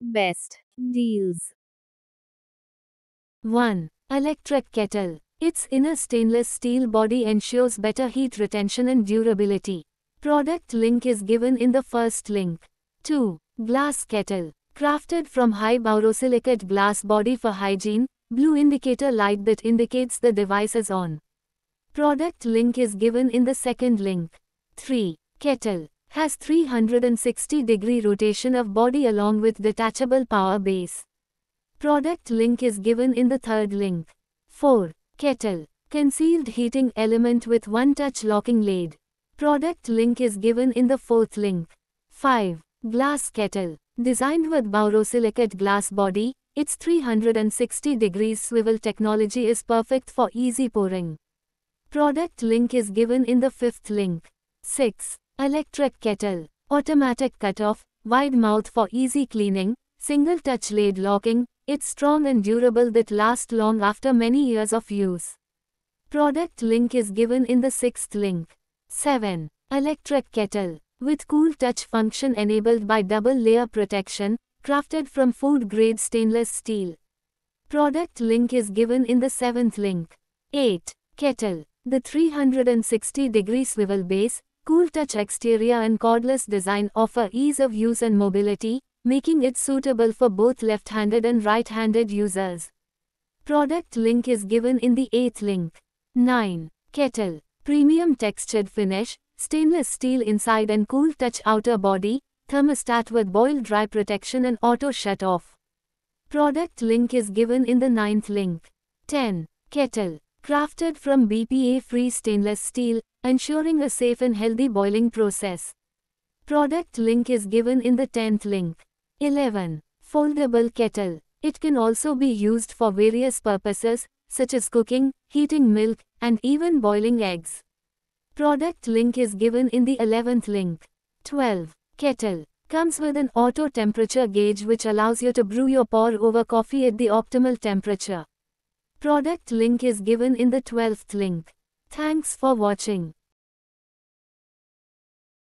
Best deals. 1. Electric kettle. Its inner stainless steel body ensures better heat retention and durability. Product link is given in the first link. 2. Glass kettle. Crafted from high borosilicate glass body for hygiene, blue indicator light that indicates the device is on. Product link is given in the second link. 3. Kettle has 360 degree rotation of body along with detachable power base. Product link is given in the third link. 4. Kettle. Concealed heating element with one touch locking lid. Product link is given in the fourth link. 5. Glass kettle. Designed with borosilicate glass body, its 360 degrees swivel technology is perfect for easy pouring. Product link is given in the fifth link. 6. Electric kettle, automatic cutoff, wide mouth for easy cleaning, single touch lid locking, it's strong and durable that lasts long after many years of use. Product link is given in the sixth link. 7. Electric kettle. With cool touch function enabled by double layer protection, crafted from food grade stainless steel. Product link is given in the seventh link. 8. Kettle. The 360 degree swivel base, cool touch exterior and cordless design offer ease of use and mobility, making it suitable for both left-handed and right-handed users. Product link is given in the 8th link. 9. Kettle. Premium textured finish, stainless steel inside and cool touch outer body, thermostat with boil dry protection and auto shut off. Product link is given in the 9th link. 10. Kettle. Crafted from BPA free stainless steel, ensuring a safe and healthy boiling process. Product link is given in the 10th link. 11. Foldable kettle. It can also be used for various purposes, such as cooking, heating milk, and even boiling eggs. Product link is given in the 11th link. 12. Kettle. Comes with an auto temperature gauge which allows you to brew your pour over coffee at the optimal temperature. Product link is given in the 12th link. Thanks for watching.